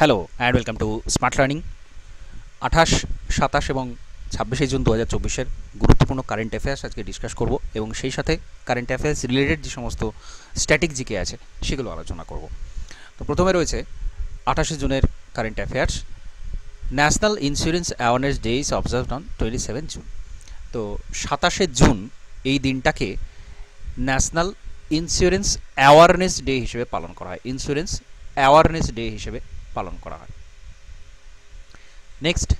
Hello and welcome to smart learning আঠাশ সাতাশ এবং ছাব্বিশে জুন দু হাজার চব্বিশের গুরুত্বপূর্ণ কারেন্ট অ্যাফেয়ার্স আজকে ডিসকাস করব এবং সেই সাথে কারেন্ট অ্যাফেয়ার্স রিলেটেড যে সমস্ত স্ট্যাটিক জিকে আছে সেগুলো আলোচনা করব তো প্রথমে রয়েছে আঠাশে জুনের current affairs national insurance awareness day is observe on twenty seven June তো সাতাশে জুন এই দিনটাকে ন্যাশনাল ইন্স্যুরেন্স অ্যাওয়ারনেস ডে হিসেবে পালন করা হয় ইন্স্যুরেন্স অ্যাওয়ারনেস ডে হিসেবে পালন করা হয় next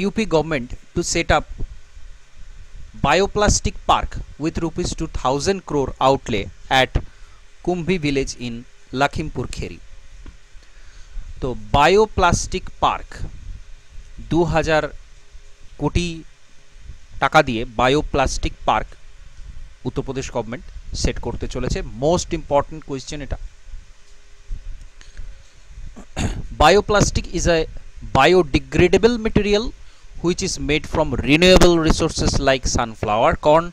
UP government to set up bioplastic park with rupees 2000 crore outlay at Kumbhi village in Lakhimpur Kheri তো বায়োপ্লাস্টিক পার্ক দু হাজার কোটি টাকা দিয়ে bioplastic park Uttar Pradesh government set করতে চলেছে মোস্ট ইম্পর্ট্যান্ট কোয়েশ্চেন এটা bioplastic is a biodegradable material which is made from renewable resources like sunflower corn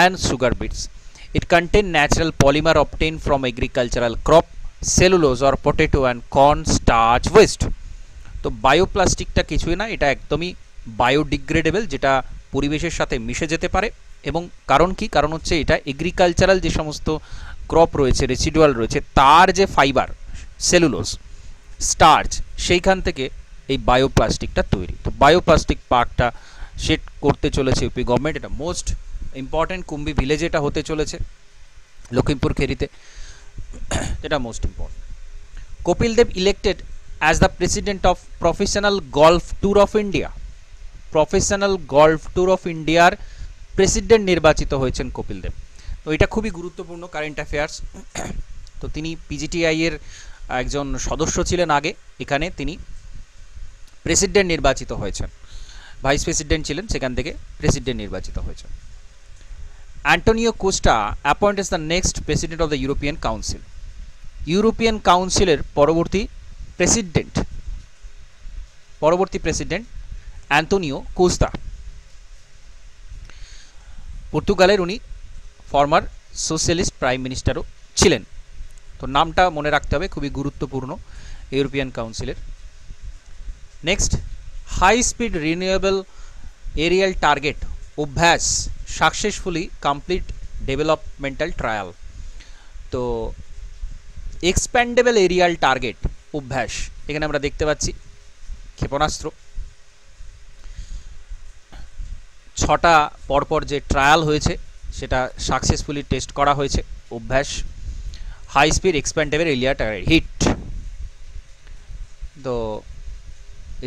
and sugar beets it contain natural polymer obtained from agricultural crop cellulose আর potato and corn starch waste তো বায়োপ্লাস্টিকটা কিছুই না এটা একদমই biodegradable যেটা পরিবেশের সাথে মিশে যেতে পারে এবং কারণ কি কারণ হচ্ছে এটা এগ্রিকালচারাল যে সমস্ত ক্রপ রয়েছে রেসিডুয়াল রয়েছে তার যে ফাইবার সেলুলোজ স্টার্চ সেইখান থেকে এই বায়োপ্লাস্টিকটা তৈরি তো বায়োপ্লাস্টিক পার্কটা সেট করতে চলেছে ইউপি গভর্নমেন্ট এটা মোস্ট ইম্পর্ট্যান্ট কুম্বি ভিলেজ এটা হতে চলেছে লখিমপুর খেরিতে এটা most important Kapil Dev elected as the president of professional golf tour of India professional golf tour of ইন্ডিয়ার প্রেসিডেন্ট নির্বাচিত হয়েছেন কপিল দেব তো এটা খুবই গুরুত্বপূর্ণ কারেন্ট অ্যাফেয়ার্স তো তিনি পিজিটিআইয়ের একজন সদস্য ছিলেন আগে এখানে তিনি প্রেসিডেন্ট নির্বাচিত হয়েছেন ভাইস প্রেসিডেন্ট ছিলেন সেখান থেকে প্রেসিডেন্ট নির্বাচিত হয়েছেন Antonio Costa appoint is the next president of the European council European কাউন্সিলের পরবর্তী প্রেসিডেন্ট পরবর্তী প্রেসিডেন্ট অ্যান্টোনিও কোস্তা পর্তুগালের উনি ফর্মার সোশ্যালিস্ট প্রাইম মিনিস্টারও ছিলেন তো নামটা মনে রাখতে হবে খুবই গুরুত্বপূর্ণ ইউরোপিয়ান কাউন্সিলের next high speed renewable aerial target Abhyas successfully complete developmental trial তো এক্সপ্যান্ডেবল এরিয়াল টার্গেট অভ্যাস এখানে আমরা দেখতে পাচ্ছি ক্ষেপণাস্ত্র ছটা পরপর যে ট্রায়াল হয়েছে সেটা সাকসেসফুলি টেস্ট করা হয়েছে অভ্যাস high speed expandable area turret hit. The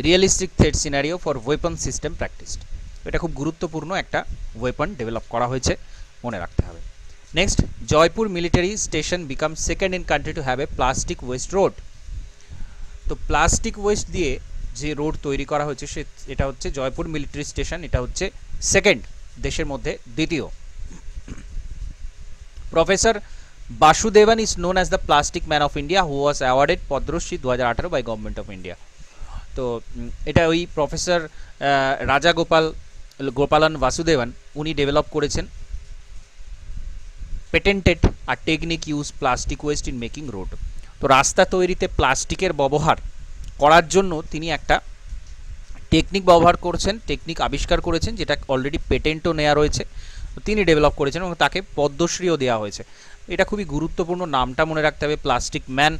realistic threat scenario for weapon system practiced. এটা খুব গুরুত্বপূর্ণ একটা ওয়েপন ডেভেলপ করা হয়েছে মনে রাখতে হবে next Jaipur military station become second in country to have a plastic waste road তো প্লাস্টিক ওয়েস্ট দিয়ে যে রোড তৈরি করা হয়েছে সে এটা হচ্ছে জয়পুর মিলিটারি স্টেশন এটা হচ্ছে সেকেন্ড দেশের মধ্যে দ্বিতীয় professor Vasudevan is known as the plastic man of India who was awarded Padma Shri দু হাজার বাই গভর্নমেন্ট অফ ইন্ডিয়া তো এটা ওই প্রফেসর রাজা গোপাল গোপালন বাসুদেবন উনি ডেভেলপ করেছেন পেটেন্টেড আর technique use plastic waste in making road তো রাস্তা তৈরিতে প্লাস্টিকের ব্যবহার করার জন্য তিনি একটা টেকনিক ব্যবহার করছেন টেকনিক আবিষ্কার করেছেন যেটা অলরেডি পেটেন্টও নেওয়া রয়েছে তিনি ডেভেলপ করেছেন এবং তাকে পদ্মশ্রীও দেওয়া হয়েছে এটা খুবই গুরুত্বপূর্ণ নামটা মনে রাখতে হবে প্লাস্টিক ম্যান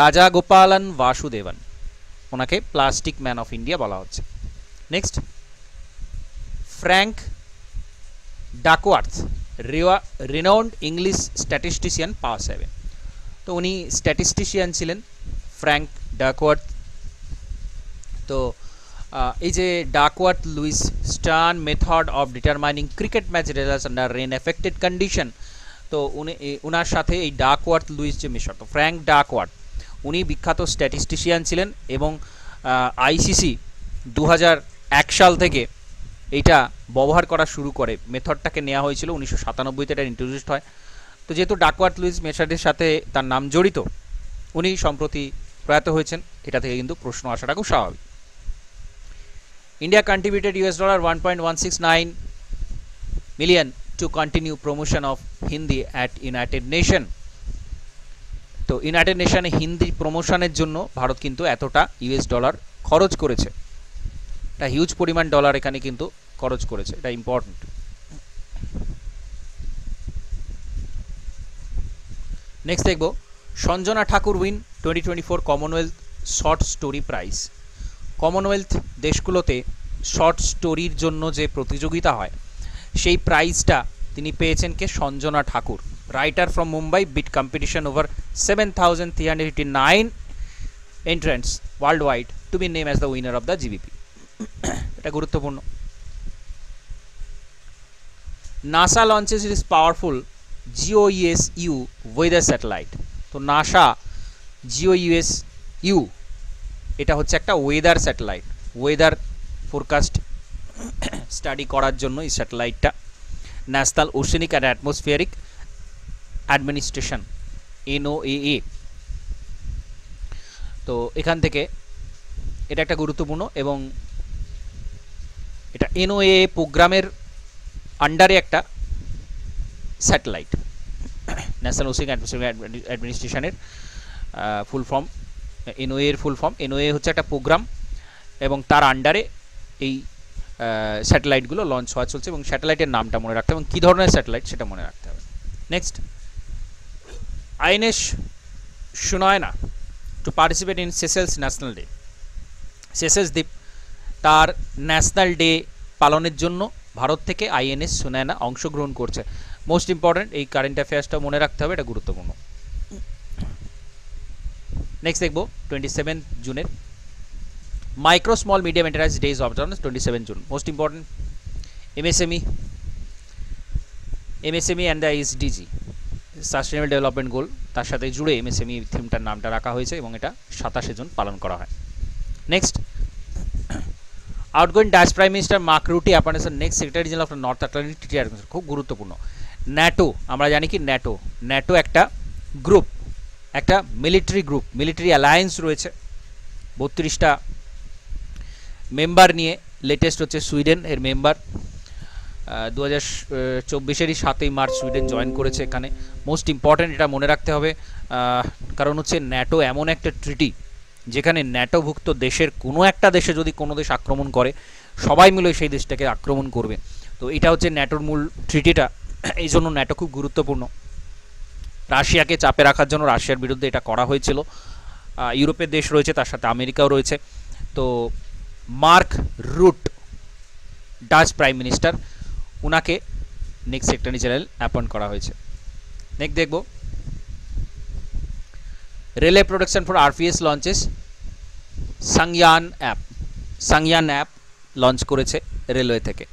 রাজা গোপালন বাসুদেবন ওনাকে প্লাস্টিক ম্যান অফ ইন্ডিয়া বলা হচ্ছে next Frank Duckworth renowned English statistician পাওয়া যাবে তো উনি স্ট্যাটিস্টিশিয়ান ছিলেন ফ্র্যাঙ্ক ডাকওয়ার্থ তো এই যে Duckworth Lewis Stern method of determining cricket match results under rain affected condition তো উনি ওনার সাথে এই ডাকওয়ার্থ লুইস যে মিশর তো ফ্র্যাঙ্ক ডাকওয়ার্থ উনি বিখ্যাত স্ট্যাটিস্টিশিয়ান ছিলেন এবং আইসিসি দু এক সাল থেকে এইটা ব্যবহার করা শুরু করে মেথডটাকে নেওয়া হয়েছিল উনিশশো সাতানব্বইতে এটা ইন্ট্রোডিউসড হয় তো যেহেতু ডাকওয়ার্থ লুইস মেশারের সাথে তার নাম জড়িত উনি সম্প্রতি প্রয়াত হয়েছেন এটা থেকে কিন্তু প্রশ্ন আসাটা খুব স্বাভাবিক India contributed US dollar one point one six nine million to continue promotion of Hindi at United Nation তো ইউনাইটেড নেশনে হিন্দি প্রমোশনের জন্য ভারত কিন্তু এতটা ইউএস ডলার খরচ করেছে এটা হিউজ পরিমাণ ডলার এখানে কিন্তু খরচ করেছে এটা ইম্পর্টেন্ট নেক্সট দেখব Sanjana Thakur win twenty twenty four Commonwealth short story prize Commonwealth দেশগুলোতে শর্ট স্টোরির জন্য যে প্রতিযোগিতা হয় সেই প্রাইজটা তিনি পেয়েছেন কে Sanjana Thakur writer from Mumbai beat competition over seven thousand three hundred eighty nine entrance worldwide to be name as the winner of the GBP এটা গুরুত্বপূর্ণ NASA launches it is powerful US U weather satellite তো NASA geo US U এটা হচ্ছে একটা weather satellite weather forecast study করার জন্য এই স্যাটেলাইটটা national oceanic and atmospheric administration NOAA তো এখান থেকে এটা একটা গুরুত্বপূর্ণ এবং এটা এনওএ প্রোগ্রামের আন্ডারে একটা স্যাটেলাইট ন্যাশনাল ওসিং অ্যাডমিনিস্ট্রেশনের ফুল ফর্ম এনওএ এর ফুল ফর্ম এনওএ হচ্ছে একটা প্রোগ্রাম এবং তার আন্ডারে এই স্যাটেলাইটগুলো লঞ্চ হওয়া চলছে এবং স্যাটেলাইটের নামটা মনে রাখতে হবে এবং কী ধরনের স্যাটেলাইট সেটা মনে রাখতে হবে next INS Sunayna to participate in Seychelles national day Seychelles দ্বীপ তার ন্যাশনাল ডে পালনের জন্য ভারত থেকে আইএনএস সুনয়না অংশগ্রহণ করছে মোস্ট ইম্পর্ট্যান্ট এই কারেন্ট অ্যাফেয়ার্সটা মনে রাখতে হবে এটা গুরুত্বপূর্ণ নেক্সট দেখবো টোয়েন্টি সেভেন্থ জুনের micro small medium enterprise days of on 27 june most important MSME msme e and the sdg sustainable development goal তার সাথে জুড়ে এমএসএমই থিমটার e নামটা রাখা হয়েছে এবং এটা সাতাশে জুন পালন করা হয় next outgoing Dutch prime minister Mark Rutte Rutte next secretary general of North Atlantic টিটি খুব গুরুত্বপূর্ণ ন্যাটো আমরা জানি কি ন্যাটো ন্যাটো একটা গ্রুপ একটা মিলিটারি গ্রুপ মিলিটারি অ্যালায়েন্স রয়েছে বত্রিশটা মেম্বার নিয়ে লেটেস্ট হচ্ছে সুইডেন এর মেম্বার দু হাজার চব্বিশেরই সাতই মার্চ সুইডেন জয়েন করেছে এখানে মোস্ট ইম্পর্ট্যান্ট এটা মনে রাখতে হবে কারণ হচ্ছে ন্যাটো এমন একটা ট্রিটি যেখানে ন্যাটোভুক্ত দেশের কোনো একটা দেশে যদি কোনো দেশ আক্রমণ করে সবাই মিলে সেই দেশটাকে আক্রমণ করবে তো এটা হচ্ছে ন্যাটোর মূল ট্রিটিটা এই জন্য ন্যাটো খুব গুরুত্বপূর্ণ রাশিয়াকে চাপে রাখার জন্য রাশিয়ার বিরুদ্ধে এটা করা হয়েছিল ইউরোপের দেশ রয়েছে তার সাথে আমেরিকাও রয়েছে তো Mark Rutte Dutch prime minister উনাকে নেক্সট সেক্রেটারি জেনারেল অ্যাপয়েন্ট করা হয়েছে নেক্সট দেখব রেলে production for RPS launches Sangyan app Sangyan app launch করেছে রেলওয়ে থেকে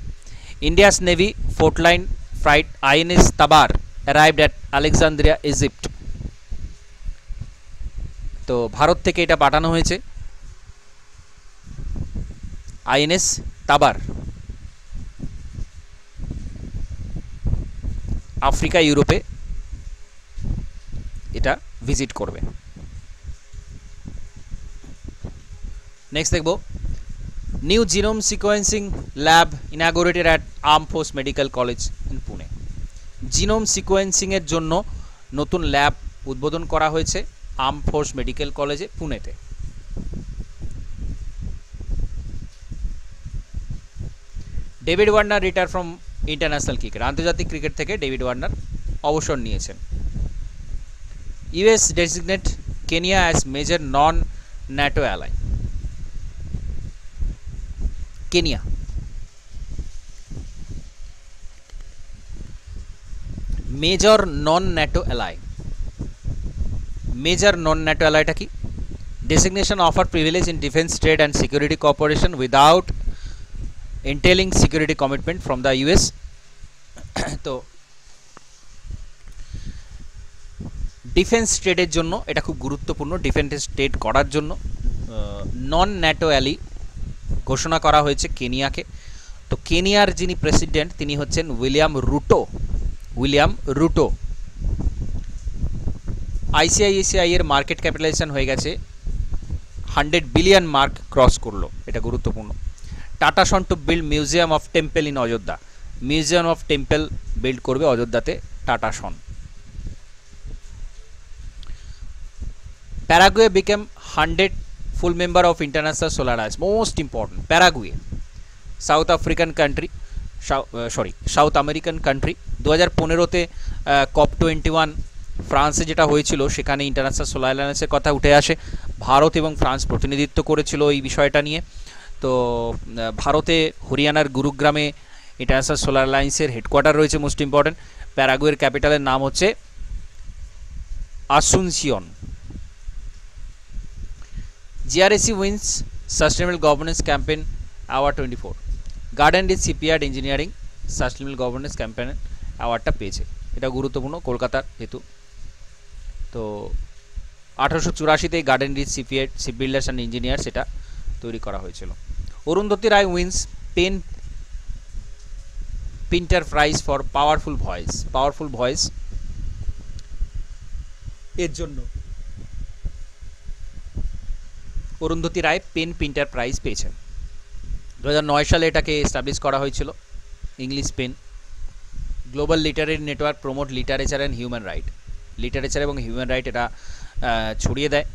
India's navy frontline frigate INS Tabar arrived at Alexandria Egypt তো ভারত থেকে এটা পাঠানো হয়েছে আইএনএস তাবার আফ্রিকা ইউরোপে এটা ভিজিট করবে নেক্সট দেখব new genome sequencing lab inaugurated at arm force medical college in Pune genome সিকোয়েন্সিংয়ের জন্য নতুন ল্যাব উদ্বোধন করা হয়েছে আর্ম ফোর্স মেডিকেল কলেজে পুনেতে David Warner retire from international cricket আন্তর্জাতিক ক্রিকেট থেকে ডেভিড ওয়ার্নার অবসর নিয়েছেন US designate Kenya as major non NATO ally Kenya major non NATO ally major non NATO অ্যালাইটা কি designation offer privilege in defence trade and security corporation without entailing security commitment from the US তো defence ট্রেডের জন্য এটা খুব গুরুত্বপূর্ণ defence trade করার জন্য নন ন্যাটো অ্যালি ঘোষণা করা হয়েছে কেনিয়াকে তো কেনিয়ার যিনি প্রেসিডেন্ট তিনি হচ্ছেন William Ruto William Ruto ICICI এর মার্কেট ক্যাপিটালাইজেশন হয়ে গেছে হান্ড্রেড বিলিয়ন মার্ক ক্রস করলো এটা গুরুত্বপূর্ণ Tata Son to build museum of temple in Ayodhya museum of temple build করবে অযোধ্যাতে Tata Son Paraguay became 100 full member of International Solar Alliance. Most important, Paraguay, South African country, sorry south American country দু হাজার পনেরোতে COP twenty one ফ্রান্সে যেটা হয়েছিল সেখানে international solar অ্যালায়েন্সের কথা উঠে আসে ভারত এবং ফ্রান্স প্রতিনিধিত্ব করেছিল এই বিষয়টা নিয়ে তো ভারতে হরিয়ানার গুরুগ্রামে ইন্টারন্যাশনাল সোলার অ্যালায়েন্সের হেডকোয়ার্টার রয়েছে মোস্ট ইম্পর্ট্যান্ট প্যারাগুয়ের ক্যাপিটালের নাম হচ্ছে Asuncion GRSE wins sustainable governance campaign award twenty four garden ডি shipyard engineering sustainable governance campaign অ্যাওয়ার্ডটা পেয়েছে এটা গুরুত্বপূর্ণ কলকাতার হেতু তো আঠারোশো চুরাশিতে গার্ডেন ডি shipyard ship builders and engineers এটা তৈরি করা হয়েছিল Arundhati Roy wins PEN Pinter prize for powerful voice powerful voice এর জন্য Arundhati Roy PEN Pinter prize পেয়েছেন দু সালে এটাকে এস্টাবলিশ করা হয়েছিল ইংলিশ পেন গ্লোবাল লিটারের network promote literature and human right literature এবং হিউম্যান রাইট এটা ছড়িয়ে দেয়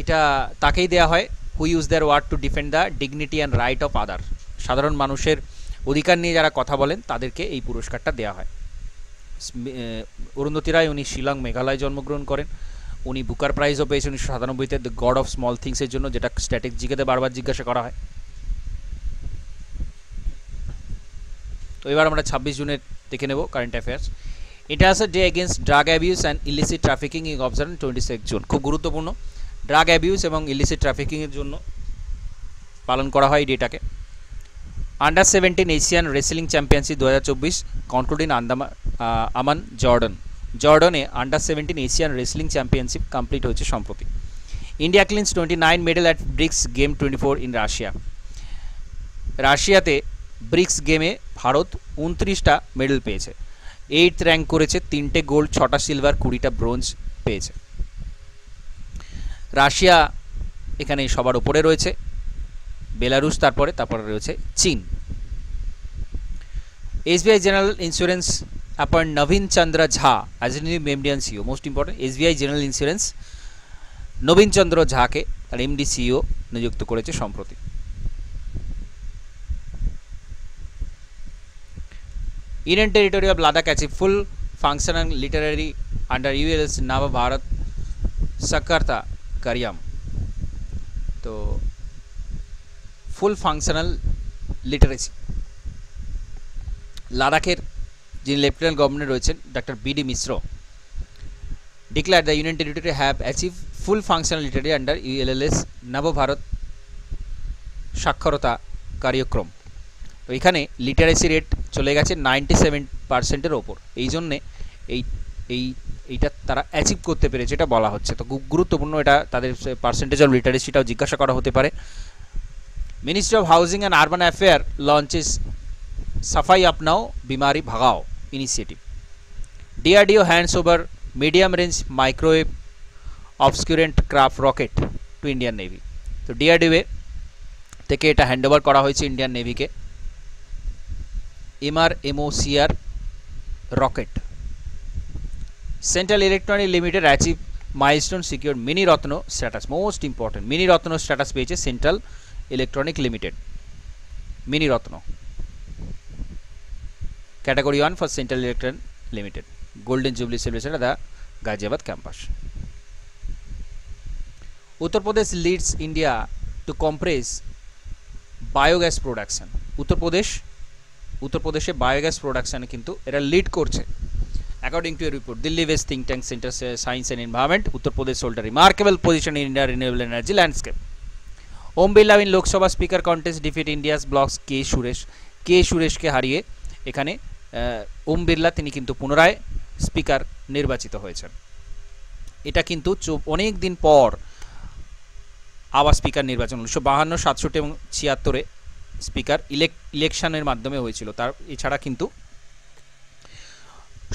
এটা তাকেই দেয়া হয় who use their word to defend the dignity and right of other সাধারণ মানুষের অধিকার নিয়ে যারা কথা বলেন তাদেরকে এই পুরস্কারটা দেওয়া হয় অরুন্ধতী রায় উনি শিলং মেঘালয় জন্মগ্রহণ করেন উনি বুকার প্রাইজও পেয়েছেন উনিশশো সাতানব্বইতে দ্য গড অফ স্মল থিংসের জন্য যেটা স্ট্যাটিক জিকেতে বারবার জিজ্ঞাসা করা হয় তো এবার আমরা ছাব্বিশ জুনের দেখে নেব কারেন্ট অ্যাফেয়ার্স এটা আছে day against drug abuse and illicit trafficking in observe twenty six June খুব গুরুত্বপূর্ণ ড্রাগ অ্যাবিউজ এবং ইলিসিট ট্রাফিকিংয়ের জন্য পালন করা হয় ডেটাকে under seventeen Asian wrestling championship দু হাজার চব্বিশ কনক্লুড ইন আন্দামান আমান জর্ডন জর্ডনে under seventeen Asian wrestling championship complete হয়েছে সম্প্রতি India clinches twenty nine medal at BRICS game twenty four in Russia রাশিয়াতে ব্রিক্স গেমে ভারত উনত্রিশটা মেডেল পেয়েছে এইট র্যাঙ্ক করেছে তিনটে গোল্ড ছটা সিলভার কুড়িটা ব্রোঞ্জ পেয়েছে রাশিয়া এখানে সবার ওপরে রয়েছে বেলারুশ তারপরে তারপরে রয়েছে চীন এসবিআই জেনারেল ইন্স্যুরেন্স upon নবীন চন্দ্র ঝা অ্যাজ এন মেমডিয়ান CEO most CEO. Most important, SBI General নবীন চন্দ্র ঝাকে তার এমডি সিও e নিযুক্ত করেছে সম্প্রতি Indian territory of Ladakh as a full functional literary under ULLAS Nav Bharat সাকার্তা करियम तो ফুল ফাংশনাল লিটারেসি লাদাখের যিনি লেফটেন্যান্ট গভর্নর রয়েছেন doctor D Mishra declare the union territory have achieve full functional literacy under ULLS Nav Bharat Saksharta Karyakram তো এখানে লিটারেসি রেট চলে গেছে নাইনটি সেভেন পার্সেন্টের ওপর এই জন্যে এই এই এইটা তারা অ্যাচিভ করতে পেরেছে এটা বলা হচ্ছে তো খুব গুরুত্বপূর্ণ এটা তাদের পার্সেন্টেজ অফ লিটারেসিটাও জিজ্ঞাসা করা হতে পারে ministry of housing and urban affair launches Safai Apnao Bimari Bhagao initiative DRDO hands over medium range microwave obscurant craft rocket to Indian navy তো ডিআরডিও থেকে এটা হ্যান্ড ওভার করা হয়েছে ইন্ডিয়ান নেভিকে MR MOCR rocket Central Electronic Limited achieved milestone secured Mini Ratno status. Most important, Mini Ratno status পেয়েছে Central Electronic Limited. Mini Ratno. Category 1 for Central Electronic Limited. Golden Jubilee celebration at the Ghaziabad campus. Uttar Pradesh leads India to compress biogas production Uttar Pradesh উত্তরপ্রদেশে biogas প্রোডাকশানে কিন্তু এরা lead করছে According to a report, Delhi-based think tank Center for Science and Environment, Uttar Pradesh holds a remarkable position in India's renewable energy landscape. Om Birla in Lok Sabha Speaker contest defeat India's blocks K. Suresh. কে সুরেশকে হারিয়ে এখানে ওম বিড়লা তিনি কিন্তু পুনরায় speaker নির্বাচিত হয়েছেন এটা কিন্তু অনেক দিন পর আবার স্পিকার নির্বাচন উনিশশো বাহান্ন সাতষট্টি এবং ছিয়াত্তরে স্পিকার ইলেকশনের মাধ্যমে হয়েছিল তার এছাড়া কিন্তু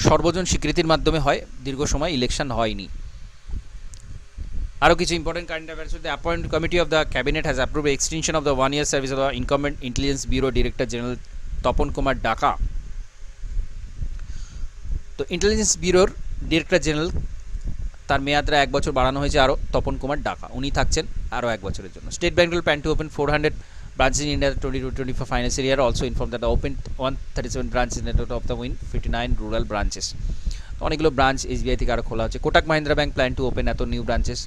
সর্বজন স্বীকৃতির মাধ্যমে হয় দীর্ঘ সময় ইলেকশন হয়নি আরও কিছু important current affairs the appoint committee of the cabinet has approve extension of the one year service of the incumbent intelligence bureau director general Tapan Kumar Deka তো ইন্টেলিজেন্স ব্যুরোর ডিরেক্টর জেনারেল তার মেয়াদরা এক বছর বাড়ানো হয়েছে আরও তপন কুমার ডাকা উনি থাকছেন আরও এক বছরের জন্য state bank plan to open four hundred Branches in India 2024 financial year also informed that the open 137 branches in total of the win 59 rural branches. অনেকগুলো ব্রাঞ্চ এসবিআই থেকে আরও খোলা হচ্ছে Kotak Mahindra bank plan to open এত new branches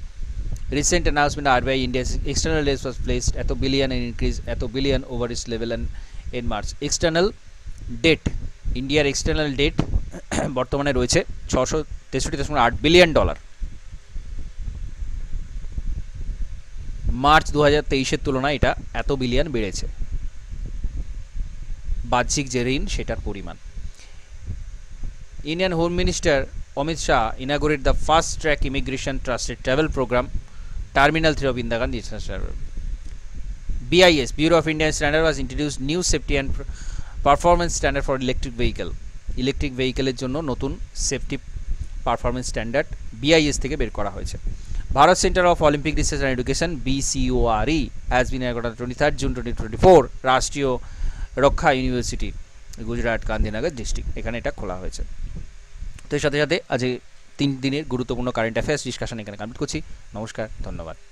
recent announcement RBI India's external রেস was placed at billion increase এত billion over is level and in March external debt ইন্ডিয়ার external debt বর্তমানে রয়েছে ছশো তেষট্টি দশমিক আট বিলিয়ন ডলার মার্চ দু হাজার তেইশের তুলনায় এটা এত বিলিয়ন বেড়েছে বাহ্যিক যে ঋণ সেটার পরিমাণ Indian home minister Amit Shah inaugurate the first track immigration ট্রাস্টের travel programme terminal three of Indira Gandhi international BIS, of Indian standard Standard introduce new safety and performance standard for for vehicle electric ভেহিকেলের জন্য নতুন সেফটি পারফরমেন্স স্ট্যান্ডার্ড বিআইএস থেকে বের করা হয়েছে ভারত centre Bharat Center of Olympic Research and Education BCORE twenty been June twenty twenty four Rashtriya Raksha university Gujarat Gandhinagar district এখানে এটা খোলা হয়েছে তো এর সাথে সাথে আজ তিন দিনের গুরুত্বপূর্ণ কারেন্ট অ্যাফেয়ার্স ডিসকাশন এখানে কমপ্লিট করছি নমস্কার ধন্যবাদ